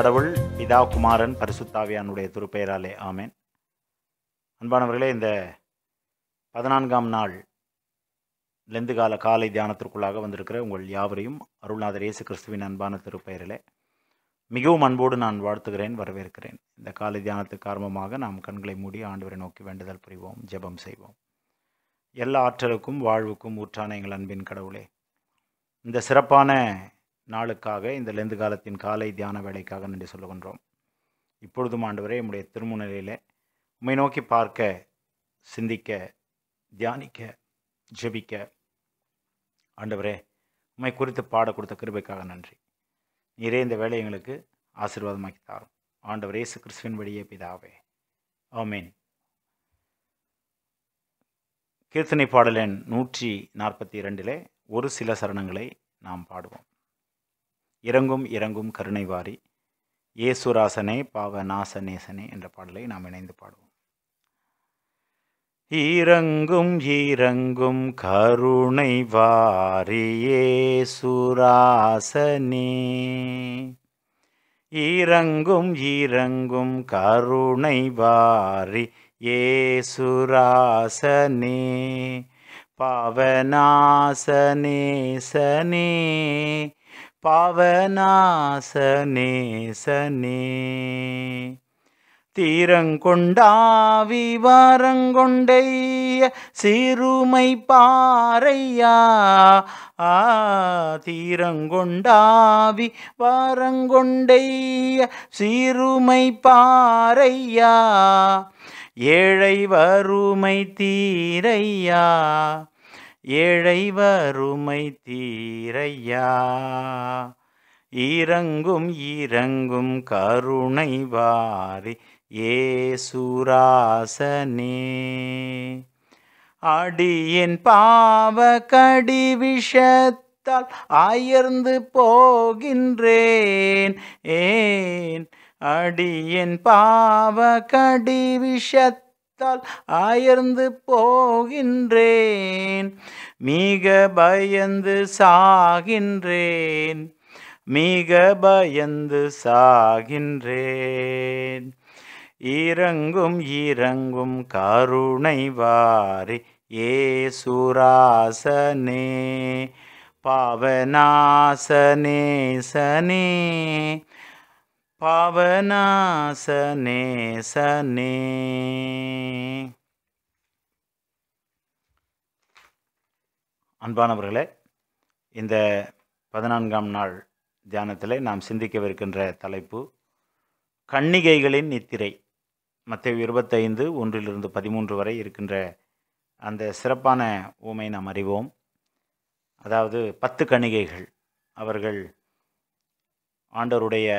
கடவுள் பிதா குமாரன் பரிசுத்தாவியானுடைய திருப்பெயராலே ஆமேன் அன்பானவர்களே இந்த பதினான்காம் நாள் லெந்து கால காலை தியானத்திற்குள்ளாக வந்திருக்கிற உங்கள் யாவரையும் அருள்நாதர் இயேசு கிறிஸ்துவின் அன்பான திருப்பெயரிலே மிகவும் அன்போடு நான் வாழ்த்துகிறேன் வரவேற்கிறேன் இந்த காலை தியானத்துக்கு காரணமாக நாம் கண்களை மூடி ஆண்டவரை நோக்கி வேண்டுதல் புரிவோம் ஜெபம் செய்வோம் எல்லா ஆற்றலுக்கும் வாழ்வுக்கும் ஊற்றான எங்கள் அன்பின் கடவுளே இந்த சிறப்பான நாளுக்காக இந்த லெந்து காலத்தின் காலை தியான வேலைக்காக நன்றி சொல்லுகின்றோம் இப்பொழுதும் ஆண்டவரே நம்முடைய திருமுனையில் உண்மை நோக்கி பார்க்க சிந்திக்க தியானிக்க ஜெபிக்க ஆண்டவரே உண்மை குறித்து பாட கொடுத்த கிருபைக்காக நன்றி நீரே இந்த வேலை எங்களுக்கு ஆசீர்வாதமாக்கி தாரும் ஆண்டவர் இயேசு கிறிஸ்துவின் வழியே பிதாவே ஆமீன் கீர்த்தனை பாடலின் நூற்றி நாற்பத்தி இரண்டிலே ஒரு சில சரணங்களை நாம் பாடுவோம் இறங்கும் இறங்கும் கருணை வாரி ஏசுராசனே பாவ நாசநேசனே என்ற பாடலை நாம் இணைந்து பாடுவோம் இறங்கும் இறங்கும் கருணை வாரியே சுராசனே இறங்கும் இறங்கும் கருணை வாரி ஏசுராசனே சனே பாவனாசனே சனே தீரங்கொண்டாவி வாரங்கொண்டைய சிறுமை பாறையா ஆ தீரங்கொண்டாவி வாரங்கொண்டைய சிறுமை பாறையா ஏழை வறுமை தீரையா ஏழை வறுமை தீரையா இறங்கும் இறங்கும் கருணை வாரி ஏ சுராசனே அடியின் பாவ கடி விஷத்தால் அயர்ந்து போகின்றேன் ஏன் அடியின் பாவ கடி விஷத்தால் பயத்தால் ஆயர்ந்து போகின்றேன் மிக பயந்து சாகின்றேன் மிக பயந்து சாகின்றேன் இறங்கும் இறங்கும் கருணை வாரி ஏ சுராசனே பாவநாசனே சனே பாவனாசனேசனே அன்பானவர்களே இந்த பதினான்காம் நாள் தியானத்தில் நாம் சிந்திக்கவிருக்கின்ற தலைப்பு கன்னிகைகளின் நித்திரை மற்ற இருபத்தைந்து ஒன்றிலிருந்து பதிமூன்று வரை இருக்கின்ற அந்த சிறப்பான ஊமை நாம் அறிவோம் அதாவது பத்து கணிகைகள் அவர்கள் ஆண்டருடைய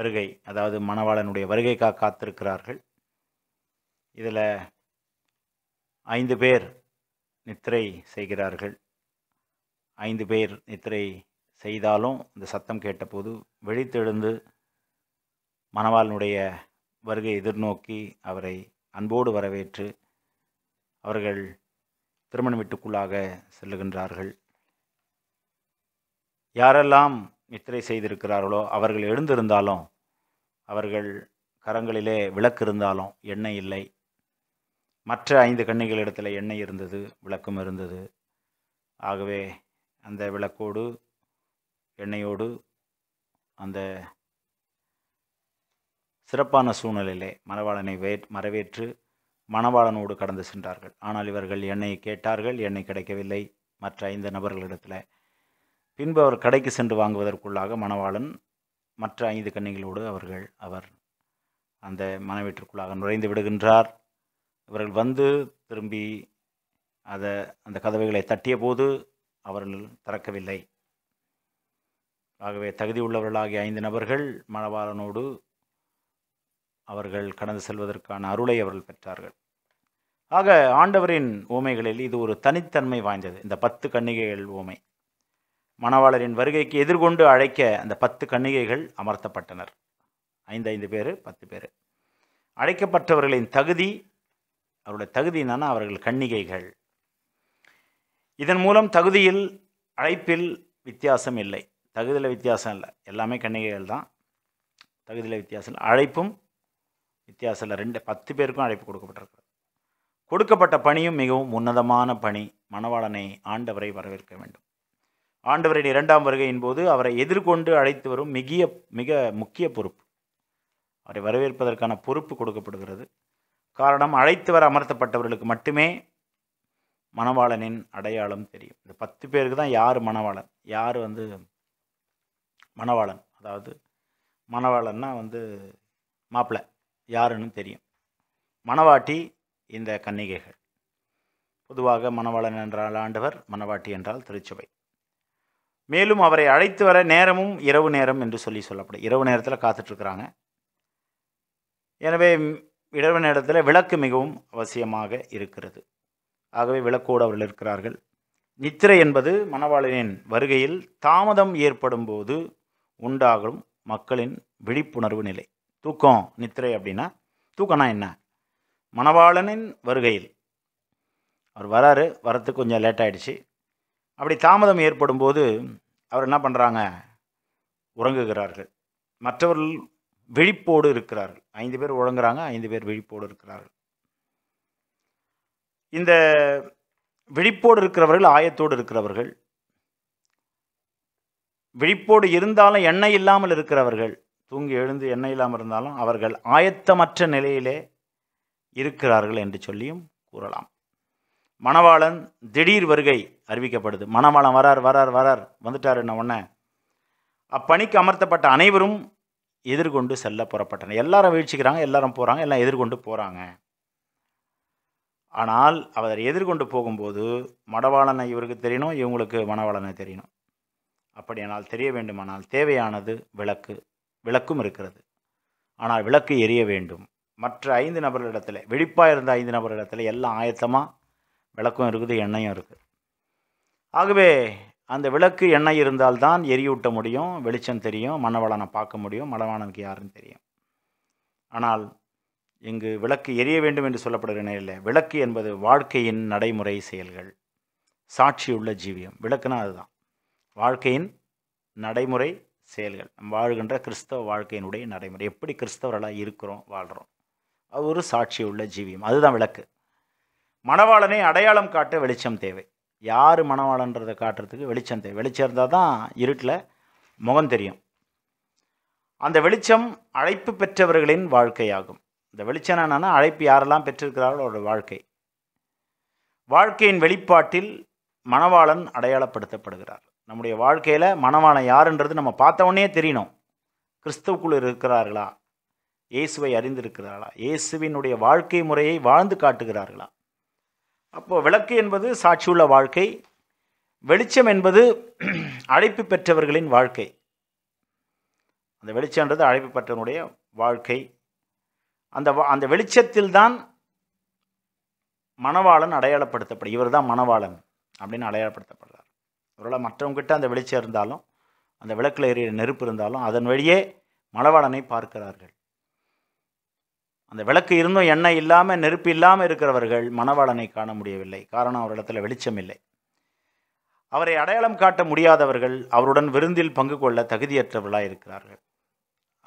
வருகை அதாவது மணவாளனுடைய வருகைக்காக காத்திருக்கிறார்கள் இதில் ஐந்து பேர் நித்திரை செய்கிறார்கள் ஐந்து பேர் நித்திரை செய்தாலும் இந்த சத்தம் கேட்டபோது வெளித்தெழுந்து மணவாளனுடைய வருகை எதிர்நோக்கி அவரை அன்போடு வரவேற்று அவர்கள் திருமண வீட்டுக்குள்ளாக செல்லுகின்றார்கள் யாரெல்லாம் நித்திரை செய்திருக்கிறார்களோ அவர்கள் எழுந்திருந்தாலும் அவர்கள் கரங்களிலே விளக்கு இருந்தாலும் எண்ணெய் இல்லை மற்ற ஐந்து கண்ணிகள் இடத்துல எண்ணெய் இருந்தது விளக்கும் இருந்தது ஆகவே அந்த விளக்கோடு எண்ணெயோடு அந்த சிறப்பான சூழ்நிலையிலே மணவாளனை வே மறைவேற்று மணவாளனோடு கடந்து சென்றார்கள் ஆனால் இவர்கள் எண்ணெயை கேட்டார்கள் எண்ணெய் கிடைக்கவில்லை மற்ற ஐந்து நபர்களிடத்தில் பின்பு அவர் கடைக்கு சென்று வாங்குவதற்குள்ளாக மணவாளன் மற்ற ஐந்து கன்னிகளோடு அவர்கள் அவர் அந்த மனைவீட்டிற்குள்ளாக நுழைந்து விடுகின்றார் இவர்கள் வந்து திரும்பி அதை அந்த கதவைகளை தட்டிய போது அவர்கள் திறக்கவில்லை ஆகவே தகுதி உள்ளவர்களாகிய ஐந்து நபர்கள் மணவாளனோடு அவர்கள் கடந்து செல்வதற்கான அருளை அவர்கள் பெற்றார்கள் ஆக ஆண்டவரின் ஓமைகளில் இது ஒரு தனித்தன்மை வாய்ந்தது இந்த பத்து கன்னிகைகள் ஓமை மணவாளரின் வருகைக்கு எதிர்கொண்டு அழைக்க அந்த பத்து கன்னிகைகள் அமர்த்தப்பட்டனர் ஐந்து ஐந்து பேர் பத்து பேர் அழைக்கப்பட்டவர்களின் தகுதி அவருடைய தகுதி என்னன்னா அவர்கள் கன்னிகைகள் இதன் மூலம் தகுதியில் அழைப்பில் வித்தியாசம் இல்லை தகுதியில் வித்தியாசம் இல்லை எல்லாமே கன்னிகைகள் தான் தகுதியில் வித்தியாசம் இல்லை அழைப்பும் வித்தியாசம் இல்லை ரெண்டு பத்து பேருக்கும் அழைப்பு கொடுக்கப்பட்டிருக்கிறது கொடுக்கப்பட்ட பணியும் மிகவும் உன்னதமான பணி மணவாளனை ஆண்டவரை வரவேற்க வேண்டும் ஆண்டவரின் இரண்டாம் வருகையின் போது அவரை எதிர்கொண்டு அழைத்து வரும் மிகிய மிக முக்கிய பொறுப்பு அவரை வரவேற்பதற்கான பொறுப்பு கொடுக்கப்படுகிறது காரணம் அழைத்து வர அமர்த்தப்பட்டவர்களுக்கு மட்டுமே மணவாளனின் அடையாளம் தெரியும் இந்த பத்து பேருக்கு தான் யார் மணவாளன் யார் வந்து மணவாளன் அதாவது மணவாளன்னா வந்து மாப்பிள்ளை யாருன்னு தெரியும் மணவாட்டி இந்த கன்னிகைகள் பொதுவாக மணவாளன் என்றால் ஆண்டவர் மணவாட்டி என்றால் திருச்சபை மேலும் அவரை அழைத்து வர நேரமும் இரவு நேரம் என்று சொல்லி சொல்லப்படும் இரவு நேரத்தில் காத்துட்ருக்குறாங்க எனவே இரவு நேரத்தில் விளக்கு மிகவும் அவசியமாக இருக்கிறது ஆகவே விளக்கோடு அவர்கள் இருக்கிறார்கள் நித்திரை என்பது மணவாளனின் வருகையில் தாமதம் ஏற்படும் போது உண்டாகும் மக்களின் விழிப்புணர்வு நிலை தூக்கம் நித்திரை அப்படின்னா தூக்கம்னா என்ன மணவாளனின் வருகையில் அவர் வராரு வரத்துக்கு கொஞ்சம் லேட் ஆகிடுச்சு அப்படி தாமதம் ஏற்படும் போது அவர் என்ன பண்ணுறாங்க உறங்குகிறார்கள் மற்றவர்கள் விழிப்போடு இருக்கிறார்கள் ஐந்து பேர் உறங்குறாங்க ஐந்து பேர் விழிப்போடு இருக்கிறார்கள் இந்த விழிப்போடு இருக்கிறவர்கள் ஆயத்தோடு இருக்கிறவர்கள் விழிப்போடு இருந்தாலும் எண்ணெய் இல்லாமல் இருக்கிறவர்கள் தூங்கி எழுந்து எண்ணெய் இல்லாமல் இருந்தாலும் அவர்கள் ஆயத்தமற்ற நிலையிலே இருக்கிறார்கள் என்று சொல்லியும் கூறலாம் மணவாளன் திடீர் வருகை அறிவிக்கப்படுது மணவாளன் வரார் வரார் வரார் வந்துட்டார் என்ன உடனே அப்பணிக்கு அமர்த்தப்பட்ட அனைவரும் எதிர்கொண்டு செல்ல புறப்பட்டனர் எல்லாரும் வீழ்ச்சிக்கிறாங்க எல்லாரும் போகிறாங்க எல்லாம் எதிர்கொண்டு போகிறாங்க ஆனால் அவர் எதிர்கொண்டு போகும்போது மடவாளனை இவருக்கு தெரியணும் இவங்களுக்கு மணவாளனை தெரியணும் அப்படியானால் தெரிய வேண்டுமானால் தேவையானது விளக்கு விளக்கும் இருக்கிறது ஆனால் விளக்கு எரிய வேண்டும் மற்ற ஐந்து நபர்களிடத்தில் வெடிப்பாக இருந்த ஐந்து நபர்களிடத்தில் எல்லாம் ஆயத்தமாக விளக்கும் இருக்குது எண்ணெயும் இருக்குது ஆகவே அந்த விளக்கு எண்ணெய் இருந்தால்தான் எரியூட்ட முடியும் வெளிச்சம் தெரியும் மனவளனை பார்க்க முடியும் மணவாளனுக்கு யாருன்னு தெரியும் ஆனால் இங்கு விளக்கு எரிய வேண்டும் என்று சொல்லப்படுகிற நேரில் விளக்கு என்பது வாழ்க்கையின் நடைமுறை செயல்கள் சாட்சியுள்ள ஜீவியம் விளக்குனா அதுதான் வாழ்க்கையின் நடைமுறை செயல்கள் வாழ்கின்ற கிறிஸ்தவ வாழ்க்கையினுடைய நடைமுறை எப்படி கிறிஸ்தவர்களாக இருக்கிறோம் வாழ்கிறோம் அது ஒரு சாட்சியுள்ள ஜீவியம் அதுதான் விளக்கு மணவாளனை அடையாளம் காட்ட வெளிச்சம் தேவை யார் மணவாளன்றதை காட்டுறதுக்கு வெளிச்சம் தேவை வெளிச்சம் இருந்தால் தான் இருட்டில் முகம் தெரியும் அந்த வெளிச்சம் அழைப்பு பெற்றவர்களின் வாழ்க்கையாகும் இந்த வெளிச்சம் என்னென்னா அழைப்பு யாரெல்லாம் பெற்றிருக்கிறார்களோ அவரோட வாழ்க்கை வாழ்க்கையின் வெளிப்பாட்டில் மணவாளன் அடையாளப்படுத்தப்படுகிறார் நம்முடைய வாழ்க்கையில் மணவாளன் யாருன்றது நம்ம பார்த்தவொடனே தெரியணும் கிறிஸ்துவுக்குள் இருக்கிறார்களா இயேசுவை அறிந்திருக்கிறார்களா இயேசுவினுடைய வாழ்க்கை முறையை வாழ்ந்து காட்டுகிறார்களா அப்போது விளக்கு என்பது சாட்சியுள்ள வாழ்க்கை வெளிச்சம் என்பது அழைப்பு பெற்றவர்களின் வாழ்க்கை அந்த வெளிச்சம்ன்றது அழைப்பு பெற்றவனுடைய வாழ்க்கை அந்த அந்த வெளிச்சத்தில்தான் மணவாளன் அடையாளப்படுத்தப்படும் இவர் தான் மணவாளன் அப்படின்னு அடையாளப்படுத்தப்படுறார் ஒருவேளை மற்றவங்ககிட்ட அந்த வெளிச்சம் இருந்தாலும் அந்த விளக்கில் எறிய நெருப்பு இருந்தாலும் அதன் வழியே மணவாளனை பார்க்கிறார்கள் அந்த விளக்கு இருந்தும் எண்ணெய் இல்லாமல் நெருப்பு இல்லாமல் இருக்கிறவர்கள் மனவாளனை காண முடியவில்லை காரணம் அவரிடத்தில் வெளிச்சம் இல்லை அவரை அடையாளம் காட்ட முடியாதவர்கள் அவருடன் விருந்தில் பங்கு கொள்ள தகுதியற்றவர்களாக இருக்கிறார்கள்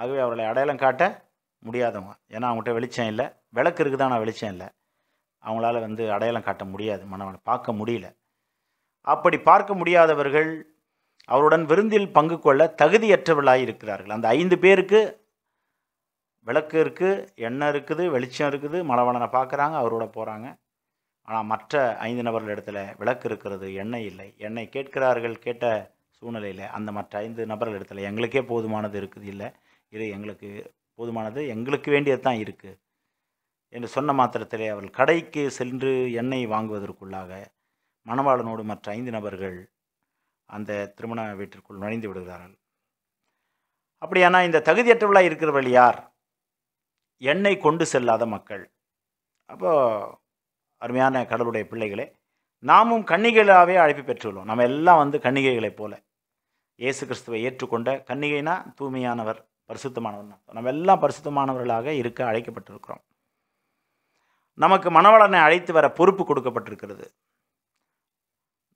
ஆகவே அவர்களை அடையாளம் காட்ட முடியாதவங்க ஏன்னா அவங்ககிட்ட வெளிச்சம் இல்லை விளக்கு இருக்குது ஆனால் வெளிச்சம் இல்லை அவங்களால வந்து அடையாளம் காட்ட முடியாது மனவாளன் பார்க்க முடியல அப்படி பார்க்க முடியாதவர்கள் அவருடன் விருந்தில் பங்கு கொள்ள தகுதியற்றவர்களாக இருக்கிறார்கள் அந்த ஐந்து பேருக்கு விளக்கு இருக்குது எண்ணெய் இருக்குது வெளிச்சம் இருக்குது மலவளனை பார்க்குறாங்க அவரோட போகிறாங்க ஆனால் மற்ற ஐந்து நபர்கள் இடத்துல விளக்கு இருக்கிறது எண்ணெய் இல்லை எண்ணெய் கேட்கிறார்கள் கேட்ட சூழ்நிலையில் அந்த மற்ற ஐந்து நபர்கள் இடத்துல எங்களுக்கே போதுமானது இருக்குது இல்லை இது எங்களுக்கு போதுமானது எங்களுக்கு வேண்டியது தான் இருக்குது என்று சொன்ன மாத்திரத்திலே அவள் கடைக்கு சென்று எண்ணெய் வாங்குவதற்குள்ளாக மணவாளனோடு மற்ற ஐந்து நபர்கள் அந்த திருமண வீட்டிற்குள் நுழைந்து விடுகிறார்கள் அப்படியானால் இந்த தகுதியற்றவளாக இருக்கிறவள் யார் எண்ணெய் கொண்டு செல்லாத மக்கள் அப்போது அருமையான கடவுளுடைய பிள்ளைகளே நாமும் கன்னிகைகளாகவே அழைப்பு பெற்றுள்ளோம் நம்ம எல்லாம் வந்து கன்னிகைகளைப் போல இயேசு கிறிஸ்துவை ஏற்றுக்கொண்ட கன்னிகைனா தூய்மையானவர் பரிசுத்தமானவர் நம்ம எல்லாம் பரிசுத்தமானவர்களாக இருக்க அழைக்கப்பட்டிருக்கிறோம் நமக்கு மனவளனை அழைத்து வர பொறுப்பு கொடுக்கப்பட்டிருக்கிறது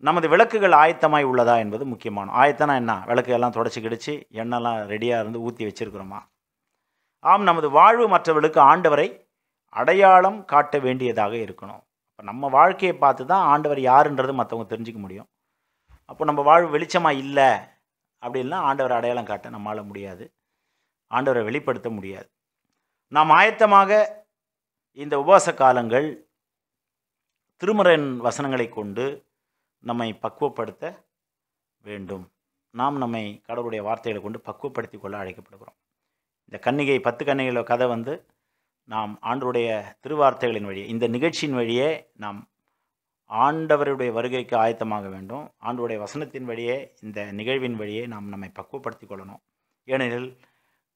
நமது விளக்குகள் ஆயத்தமாய் உள்ளதா என்பது முக்கியமான ஆயத்தனா என்ன விளக்கு எல்லாம் தொடச்சி கிடச்சி எண்ணெய்லாம் ரெடியாக இருந்து ஊற்றி வச்சுருக்குறோமா ஆம் நமது வாழ்வு மற்றவர்களுக்கு ஆண்டவரை அடையாளம் காட்ட வேண்டியதாக இருக்கணும் இப்போ நம்ம வாழ்க்கையை பார்த்து தான் ஆண்டவர் யாருன்றது மற்றவங்க தெரிஞ்சிக்க முடியும் அப்போ நம்ம வாழ்வு வெளிச்சமாக இல்லை அப்படின்னா ஆண்டவரை அடையாளம் காட்ட நம்மளால் முடியாது ஆண்டவரை வெளிப்படுத்த முடியாது நாம் ஆயத்தமாக இந்த உபவாச காலங்கள் திருமரன் வசனங்களை கொண்டு நம்மை பக்குவப்படுத்த வேண்டும் நாம் நம்மை கடவுளுடைய வார்த்தைகளை கொண்டு பக்குவப்படுத்திக் கொள்ள அழைக்கப்படுகிறோம் இந்த கன்னிகை பத்து கன்னிகளோ கதை வந்து நாம் ஆண்டருடைய திருவார்த்தைகளின் வழியே இந்த நிகழ்ச்சியின் வழியே நாம் ஆண்டவருடைய வருகைக்கு ஆயத்தமாக வேண்டும் ஆண்டருடைய வசனத்தின் வழியே இந்த நிகழ்வின் வழியே நாம் நம்மை பக்குவப்படுத்தி கொள்ளணும் ஏனெனில்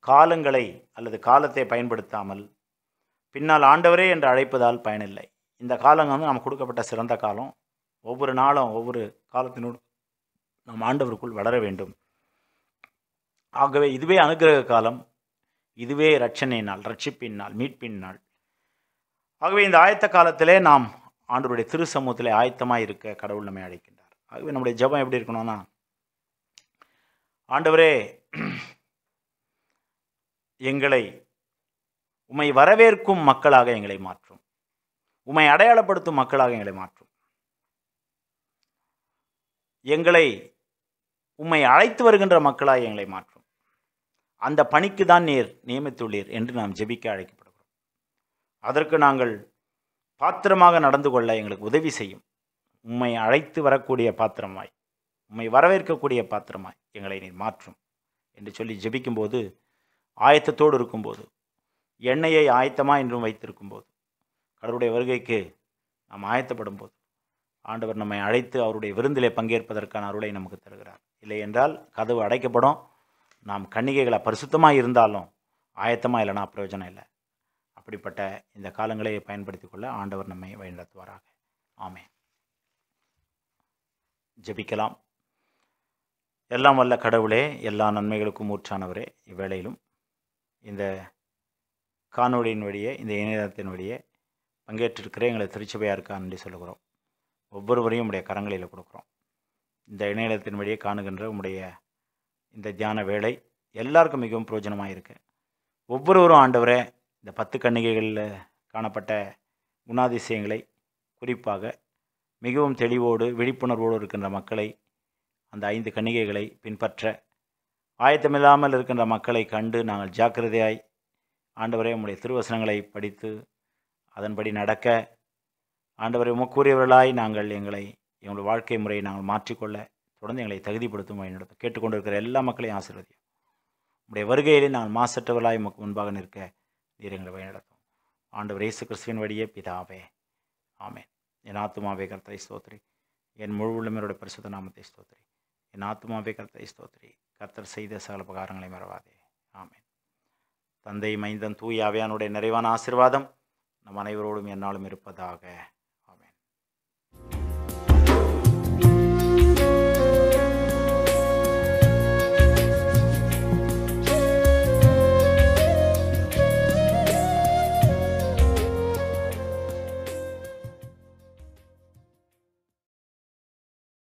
காலங்களை அல்லது காலத்தை பயன்படுத்தாமல் பின்னால் ஆண்டவரே என்று அழைப்பதால் பயனில்லை இந்த காலம் வந்து நாம் கொடுக்கப்பட்ட சிறந்த காலம் ஒவ்வொரு நாளும் ஒவ்வொரு காலத்தினோடு நாம் ஆண்டவருக்குள் வளர வேண்டும் ஆகவே இதுவே அனுகிரக காலம் இதுவே ரட்சணை நாள் ரட்சிப்பின் நாள் மீட்பின் நாள் ஆகவே இந்த ஆயத்த காலத்திலே நாம் ஆண்டவருடைய திரு சமூகத்தில் ஆயத்தமாக இருக்க கடவுள் நம்மை அழைக்கின்றார் ஆகவே நம்முடைய ஜபம் எப்படி இருக்கணும்னா ஆண்டவரே எங்களை உமை வரவேற்கும் மக்களாக எங்களை மாற்றும் உமை அடையாளப்படுத்தும் மக்களாக எங்களை மாற்றும் எங்களை உம்மை அழைத்து வருகின்ற மக்களாக எங்களை மாற்றும் அந்த பணிக்கு தான் நீர் நியமித்துள்ளீர் என்று நாம் ஜெபிக்க அழைக்கப்படுகிறோம் அதற்கு நாங்கள் பாத்திரமாக நடந்து கொள்ள எங்களுக்கு உதவி செய்யும் உம்மை அழைத்து வரக்கூடிய பாத்திரமாய் உம்மை வரவேற்கக்கூடிய பாத்திரமாய் எங்களை நீர் மாற்றும் என்று சொல்லி ஜெபிக்கும்போது ஆயத்தத்தோடு இருக்கும்போது எண்ணெயை ஆயத்தமாக என்றும் வைத்திருக்கும் போது கடவுளுடைய வருகைக்கு நாம் ஆயத்தப்படும் போது ஆண்டவர் நம்மை அழைத்து அவருடைய விருந்திலே பங்கேற்பதற்கான அருளை நமக்கு தருகிறார் இல்லை என்றால் கதவு அடைக்கப்படும் நாம் கன்னிகைகளை பரிசுத்தமாக இருந்தாலும் ஆயத்தமாக இல்லைனா பிரயோஜனம் இல்லை அப்படிப்பட்ட இந்த காலங்களை பயன்படுத்தி கொள்ள ஆண்டவர் நம்மை வழிநடத்துவாராக ஆமே ஜபிக்கலாம் எல்லாம் வல்ல கடவுளே எல்லா நன்மைகளுக்கும் ஊற்றானவரே இவ்வேளையிலும் இந்த காணொலியின் வழியே இந்த இணையதளத்தின் வழியே பங்கேற்றிருக்கிற எங்களை திருச்சபையாக இருக்கா நன்றி சொல்லுகிறோம் ஒவ்வொருவரையும் உடைய கரங்களில் கொடுக்குறோம் இந்த இணையதளத்தின் வழியே காணுகின்ற உடைய இந்த தியான வேலை எல்லாருக்கும் மிகவும் பிரயோஜனமாக இருக்குது ஒவ்வொருவரும் ஆண்டவரே இந்த பத்து கன்னிகைகளில் காணப்பட்ட குணாதிசயங்களை குறிப்பாக மிகவும் தெளிவோடு விழிப்புணர்வோடு இருக்கின்ற மக்களை அந்த ஐந்து கன்னிகைகளை பின்பற்ற ஆயத்தமில்லாமல் இருக்கின்ற மக்களை கண்டு நாங்கள் ஜாக்கிரதையாய் ஆண்டவரே உம்முடைய திருவசனங்களை படித்து அதன்படி நடக்க ஆண்டவரை உமக்கூறியவர்களாய் நாங்கள் எங்களை எங்களுடைய வாழ்க்கை முறையை நாங்கள் மாற்றிக்கொள்ள தொடர்ந்து எங்களை தகுதிப்படுத்தும் வழிநடத்தும் கேட்டுக்கொண்டிருக்கிற எல்லா மக்களையும் ஆசீர்வதியும் உடைய வருகையிலே நான் மாசற்றவர்களாய் உமக்கு முன்பாக நிற்க நீர் எங்களை வழிநடத்தும் ஆண்டவர் இயேசு கிறிஸ்துவின் வழியே பிதாவே ஆமேன் என் ஆத்மாவே கர்த்தரை ஸ்தோத்ரி என் முழு உள்ளமரோட பரிசுத்த நாமத்தை ஸ்தோத்ரி என் ஆத்மாவே கர்த்தரை ஸ்தோத்ரி கர்த்தர் செய்த சகல பகாரங்களை மறவாதே ஆமேன் தந்தை மைந்தன் தூயாவியானுடைய நிறைவான ஆசிர்வாதம் நம் அனைவரோடும் என்னாலும் இருப்பதாக